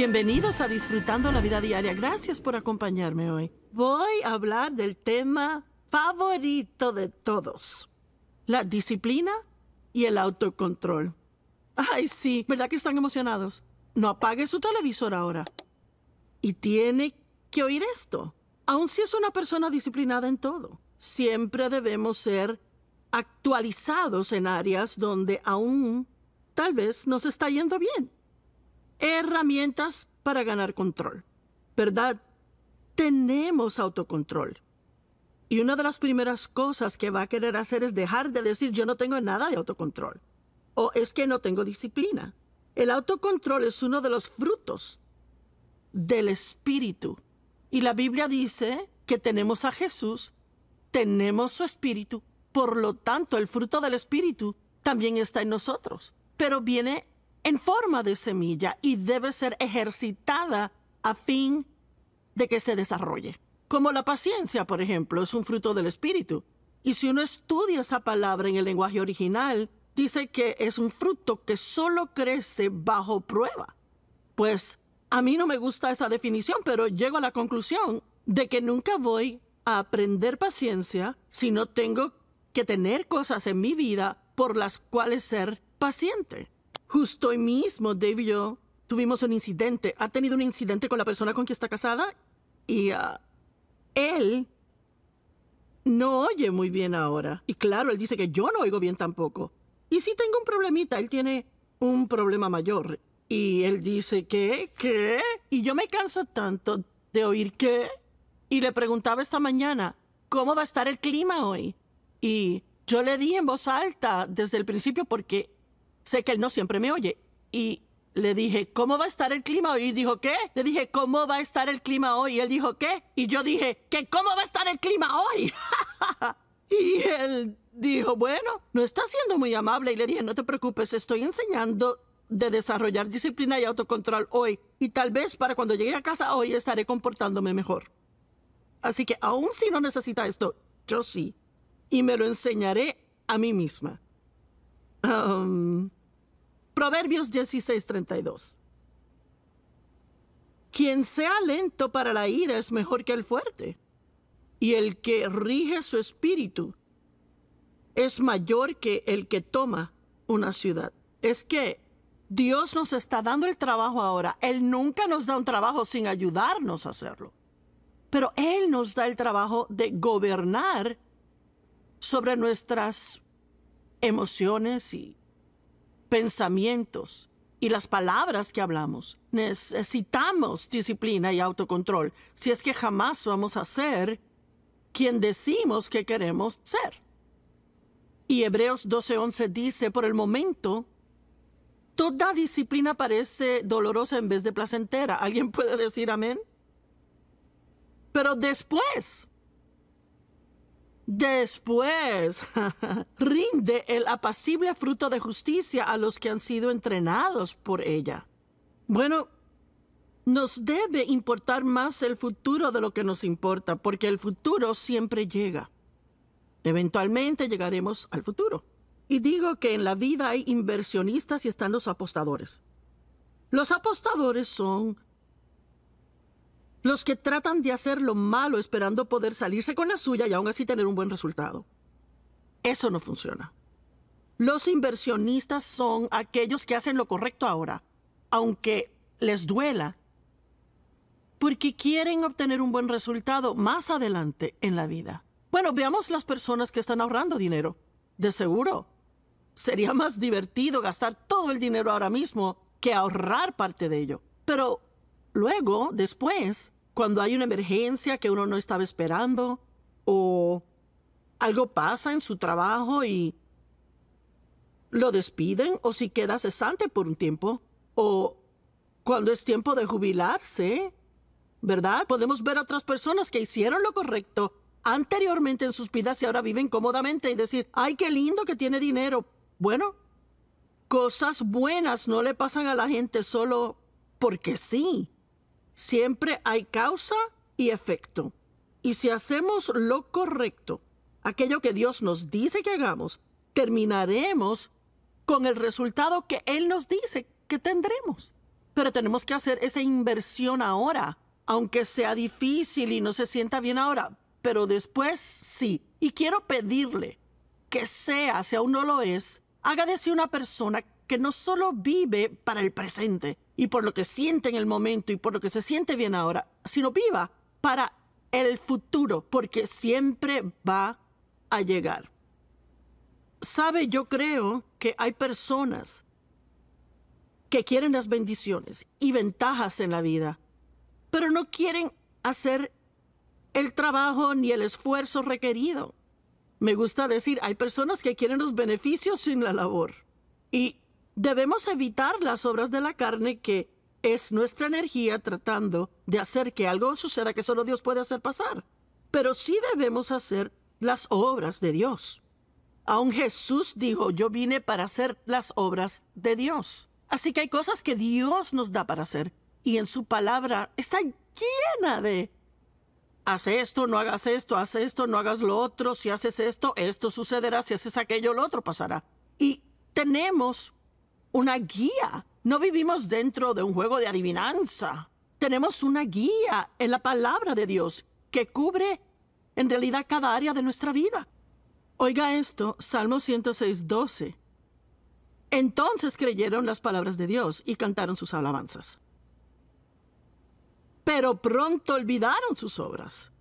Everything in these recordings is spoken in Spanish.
Bienvenidos a Disfrutando la Vida Diaria. Gracias por acompañarme hoy. Voy a hablar del tema favorito de todos, la disciplina y el autocontrol. Ay, sí, ¿verdad que están emocionados? No apague su televisor ahora. Y tiene que oír esto. Aun si es una persona disciplinada en todo, siempre debemos ser actualizados en áreas donde aún tal vez nos está yendo bien herramientas para ganar control, ¿verdad? Tenemos autocontrol. Y una de las primeras cosas que va a querer hacer es dejar de decir yo no tengo nada de autocontrol o es que no tengo disciplina. El autocontrol es uno de los frutos del espíritu. Y la Biblia dice que tenemos a Jesús, tenemos su espíritu, por lo tanto el fruto del espíritu también está en nosotros. Pero viene en forma de semilla y debe ser ejercitada a fin de que se desarrolle. Como la paciencia, por ejemplo, es un fruto del espíritu. Y si uno estudia esa palabra en el lenguaje original, dice que es un fruto que solo crece bajo prueba. Pues a mí no me gusta esa definición, pero llego a la conclusión de que nunca voy a aprender paciencia si no tengo que tener cosas en mi vida por las cuales ser paciente. Justo hoy mismo, Dave y yo tuvimos un incidente. Ha tenido un incidente con la persona con quien está casada y ah, él no oye muy bien ahora. Y claro, él dice que yo no oigo bien tampoco. Y sí tengo un problemita, él tiene un problema mayor. Y él dice, ¿qué? ¿Qué? Y yo me canso tanto de oír qué. Y le preguntaba esta mañana, ¿cómo va a estar el clima hoy? Y yo le di en voz alta desde el principio porque Sé que él no siempre me oye. Y le dije, ¿cómo va a estar el clima hoy? Y dijo, ¿qué? Le dije, ¿cómo va a estar el clima hoy? Y él dijo, ¿qué? Y yo dije, ¿que ¿Cómo va a estar el clima hoy? y él dijo, bueno, no está siendo muy amable. Y le dije, no te preocupes, estoy enseñando de desarrollar disciplina y autocontrol hoy. Y tal vez para cuando llegue a casa hoy estaré comportándome mejor. Así que aún si no necesita esto, yo sí. Y me lo enseñaré a mí misma. Proverbios Proverbios 16:32. Quien sea lento para la ira es mejor que el fuerte, y el que rige su espíritu es mayor que el que toma una ciudad. Es que Dios nos está dando el trabajo ahora. Él nunca nos da un trabajo sin ayudarnos a hacerlo. Pero Él nos da el trabajo de gobernar sobre nuestras emociones y pensamientos y las palabras que hablamos. Necesitamos disciplina y autocontrol si es que jamás vamos a ser quien decimos que queremos ser. Y Hebreos 12:11 dice, por el momento, toda disciplina parece dolorosa en vez de placentera. ¿Alguien puede decir amén? Pero después Después, rinde el apacible fruto de justicia a los que han sido entrenados por ella. Bueno, nos debe importar más el futuro de lo que nos importa, porque el futuro siempre llega. Eventualmente llegaremos al futuro. Y digo que en la vida hay inversionistas y están los apostadores. Los apostadores son los que tratan de hacer lo malo esperando poder salirse con la suya y aún así tener un buen resultado. Eso no funciona. Los inversionistas son aquellos que hacen lo correcto ahora, aunque les duela, porque quieren obtener un buen resultado más adelante en la vida. Bueno, veamos las personas que están ahorrando dinero. De seguro, sería más divertido gastar todo el dinero ahora mismo que ahorrar parte de ello. Pero Luego, después, cuando hay una emergencia que uno no estaba esperando o algo pasa en su trabajo y lo despiden o si queda cesante por un tiempo o cuando es tiempo de jubilarse, ¿verdad? Podemos ver a otras personas que hicieron lo correcto anteriormente en sus vidas y ahora viven cómodamente y decir, ay, qué lindo que tiene dinero. Bueno, cosas buenas no le pasan a la gente solo porque sí. Siempre hay causa y efecto. Y si hacemos lo correcto, aquello que Dios nos dice que hagamos, terminaremos con el resultado que Él nos dice que tendremos. Pero tenemos que hacer esa inversión ahora, aunque sea difícil y no se sienta bien ahora, pero después sí. Y quiero pedirle que sea, si aún no lo es, haga de sí una persona que no solo vive para el presente y por lo que siente en el momento y por lo que se siente bien ahora, sino viva para el futuro, porque siempre va a llegar. Sabe, yo creo que hay personas que quieren las bendiciones y ventajas en la vida, pero no quieren hacer el trabajo ni el esfuerzo requerido. Me gusta decir, hay personas que quieren los beneficios sin la labor. Y Debemos evitar las obras de la carne que es nuestra energía tratando de hacer que algo suceda que solo Dios puede hacer pasar. Pero sí debemos hacer las obras de Dios. Aún Jesús dijo, yo vine para hacer las obras de Dios. Así que hay cosas que Dios nos da para hacer. Y en su palabra está llena de, haz esto, no hagas esto, haz esto, no hagas lo otro. Si haces esto, esto sucederá. Si haces aquello, lo otro pasará. Y tenemos una guía. No vivimos dentro de un juego de adivinanza. Tenemos una guía en la palabra de Dios que cubre en realidad cada área de nuestra vida. Oiga esto, Salmo 106, 12. Entonces creyeron las palabras de Dios y cantaron sus alabanzas. Pero pronto olvidaron sus obras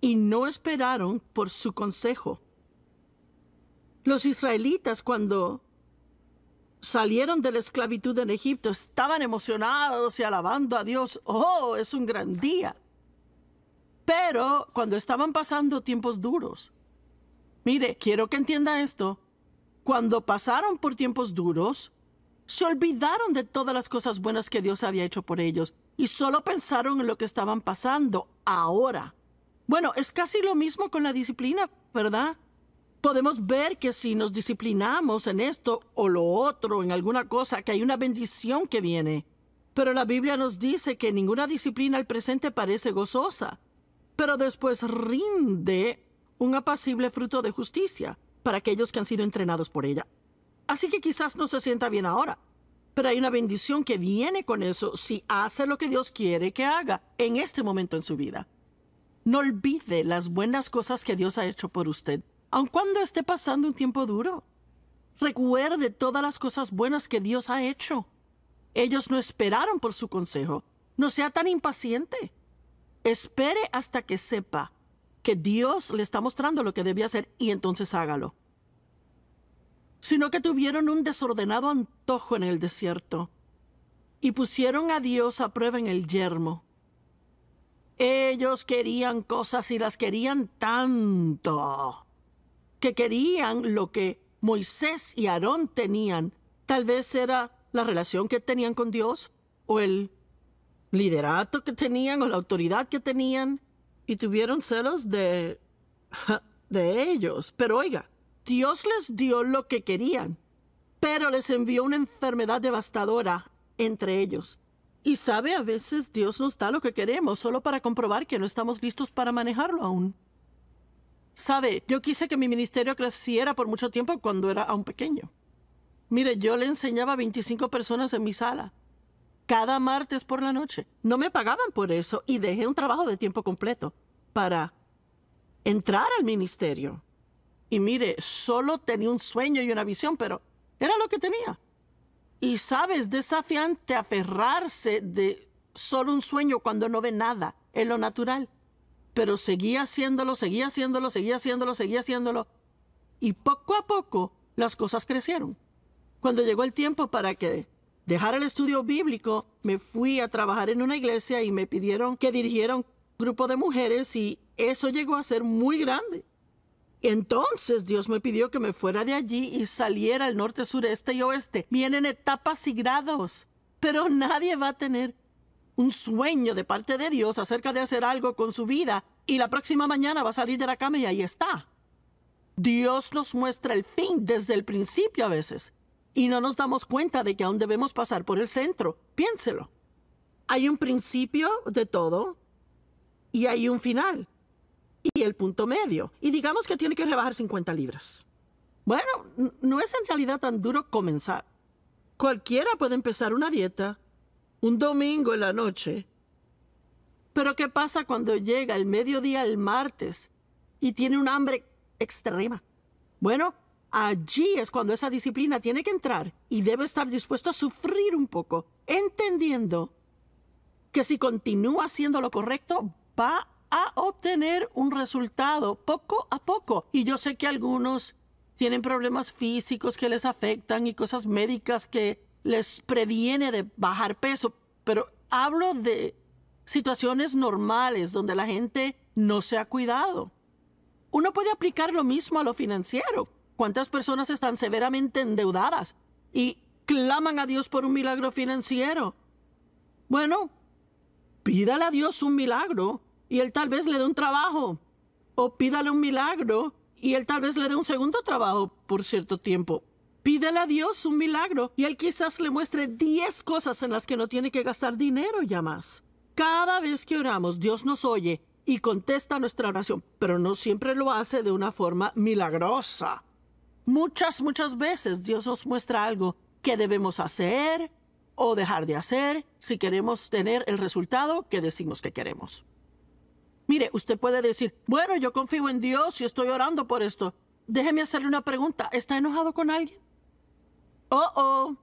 y no esperaron por su consejo. Los israelitas cuando salieron de la esclavitud en Egipto, estaban emocionados y alabando a Dios. ¡Oh, es un gran día! Pero cuando estaban pasando tiempos duros, mire, quiero que entienda esto, cuando pasaron por tiempos duros, se olvidaron de todas las cosas buenas que Dios había hecho por ellos y solo pensaron en lo que estaban pasando ahora. Bueno, es casi lo mismo con la disciplina, ¿verdad? podemos ver que si nos disciplinamos en esto o lo otro, en alguna cosa, que hay una bendición que viene. Pero la Biblia nos dice que ninguna disciplina al presente parece gozosa, pero después rinde un apacible fruto de justicia para aquellos que han sido entrenados por ella. Así que quizás no se sienta bien ahora, pero hay una bendición que viene con eso si hace lo que Dios quiere que haga en este momento en su vida. No olvide las buenas cosas que Dios ha hecho por usted aun cuando esté pasando un tiempo duro. Recuerde todas las cosas buenas que Dios ha hecho. Ellos no esperaron por su consejo. No sea tan impaciente. Espere hasta que sepa que Dios le está mostrando lo que debe hacer y entonces hágalo. Sino que tuvieron un desordenado antojo en el desierto y pusieron a Dios a prueba en el yermo. Ellos querían cosas y las querían tanto que querían lo que Moisés y Aarón tenían. Tal vez era la relación que tenían con Dios o el liderato que tenían o la autoridad que tenían y tuvieron celos de de ellos. Pero oiga, Dios les dio lo que querían, pero les envió una enfermedad devastadora entre ellos. Y sabe, a veces Dios nos da lo que queremos solo para comprobar que no estamos listos para manejarlo aún. Sabe, yo quise que mi ministerio creciera por mucho tiempo cuando era aún pequeño. Mire, yo le enseñaba a 25 personas en mi sala, cada martes por la noche. No me pagaban por eso y dejé un trabajo de tiempo completo para entrar al ministerio. Y mire, solo tenía un sueño y una visión, pero era lo que tenía. Y sabes, desafiante aferrarse de solo un sueño cuando no ve nada en lo natural pero seguía haciéndolo, seguía haciéndolo, seguía haciéndolo, seguía haciéndolo. Y poco a poco las cosas crecieron. Cuando llegó el tiempo para que dejara el estudio bíblico, me fui a trabajar en una iglesia y me pidieron que dirigiera un grupo de mujeres y eso llegó a ser muy grande. Entonces Dios me pidió que me fuera de allí y saliera al norte, sureste y oeste. Vienen etapas y grados, pero nadie va a tener un sueño de parte de Dios acerca de hacer algo con su vida y la próxima mañana va a salir de la cama y ahí está. Dios nos muestra el fin desde el principio a veces y no nos damos cuenta de que aún debemos pasar por el centro. Piénselo. Hay un principio de todo y hay un final y el punto medio. Y digamos que tiene que rebajar 50 libras. Bueno, no es en realidad tan duro comenzar. Cualquiera puede empezar una dieta, un domingo en la noche. Pero ¿qué pasa cuando llega el mediodía el martes y tiene un hambre extrema? Bueno, allí es cuando esa disciplina tiene que entrar y debe estar dispuesto a sufrir un poco, entendiendo que si continúa haciendo lo correcto, va a obtener un resultado poco a poco. Y yo sé que algunos tienen problemas físicos que les afectan y cosas médicas que les previene de bajar peso, pero hablo de situaciones normales donde la gente no se ha cuidado. Uno puede aplicar lo mismo a lo financiero. ¿Cuántas personas están severamente endeudadas y claman a Dios por un milagro financiero? Bueno, pídale a Dios un milagro y Él tal vez le dé un trabajo. O pídale un milagro y Él tal vez le dé un segundo trabajo por cierto tiempo. Pídele a Dios un milagro y Él quizás le muestre 10 cosas en las que no tiene que gastar dinero ya más. Cada vez que oramos, Dios nos oye y contesta nuestra oración, pero no siempre lo hace de una forma milagrosa. Muchas, muchas veces Dios nos muestra algo que debemos hacer o dejar de hacer si queremos tener el resultado que decimos que queremos. Mire, usted puede decir, bueno, yo confío en Dios y estoy orando por esto. Déjeme hacerle una pregunta. ¿Está enojado con alguien? Oh, oh.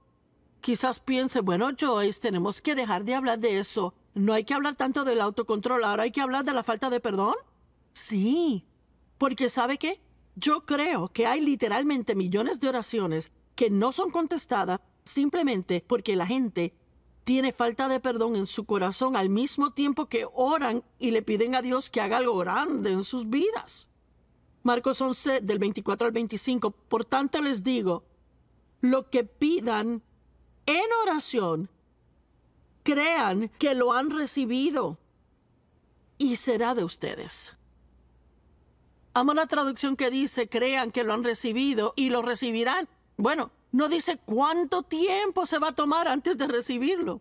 Quizás piense, bueno, Joyce, tenemos que dejar de hablar de eso. No hay que hablar tanto del autocontrol, ahora hay que hablar de la falta de perdón. Sí, porque ¿sabe qué? Yo creo que hay literalmente millones de oraciones que no son contestadas simplemente porque la gente tiene falta de perdón en su corazón al mismo tiempo que oran y le piden a Dios que haga algo grande en sus vidas. Marcos 11 del 24 al 25, por tanto les digo, lo que pidan en oración, crean que lo han recibido y será de ustedes. Amo la traducción que dice, crean que lo han recibido y lo recibirán. Bueno, no dice cuánto tiempo se va a tomar antes de recibirlo.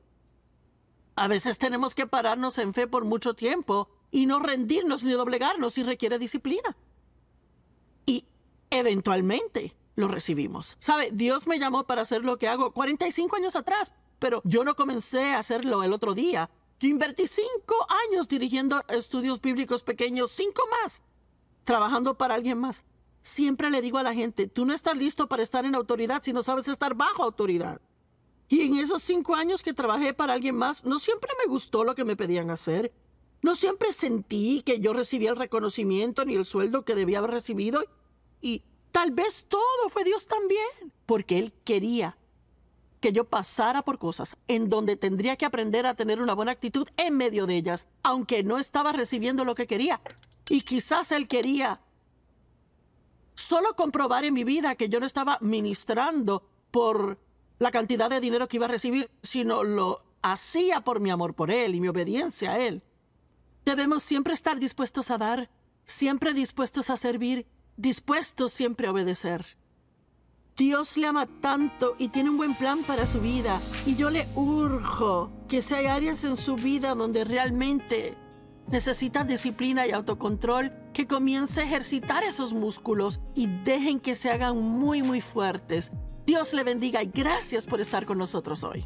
A veces tenemos que pararnos en fe por mucho tiempo y no rendirnos ni doblegarnos si requiere disciplina. Y eventualmente lo recibimos. ¿Sabe? Dios me llamó para hacer lo que hago 45 años atrás, pero yo no comencé a hacerlo el otro día. Yo invertí cinco años dirigiendo estudios bíblicos pequeños, cinco más, trabajando para alguien más. Siempre le digo a la gente, tú no estás listo para estar en autoridad si no sabes estar bajo autoridad. Y en esos cinco años que trabajé para alguien más, no siempre me gustó lo que me pedían hacer. No siempre sentí que yo recibía el reconocimiento ni el sueldo que debía haber recibido. Y Tal vez todo fue Dios también, porque Él quería que yo pasara por cosas en donde tendría que aprender a tener una buena actitud en medio de ellas, aunque no estaba recibiendo lo que quería. Y quizás Él quería solo comprobar en mi vida que yo no estaba ministrando por la cantidad de dinero que iba a recibir, sino lo hacía por mi amor por Él y mi obediencia a Él. Debemos siempre estar dispuestos a dar, siempre dispuestos a servir dispuesto siempre a obedecer. Dios le ama tanto y tiene un buen plan para su vida. Y yo le urjo que si hay áreas en su vida donde realmente necesita disciplina y autocontrol, que comience a ejercitar esos músculos y dejen que se hagan muy, muy fuertes. Dios le bendiga y gracias por estar con nosotros hoy.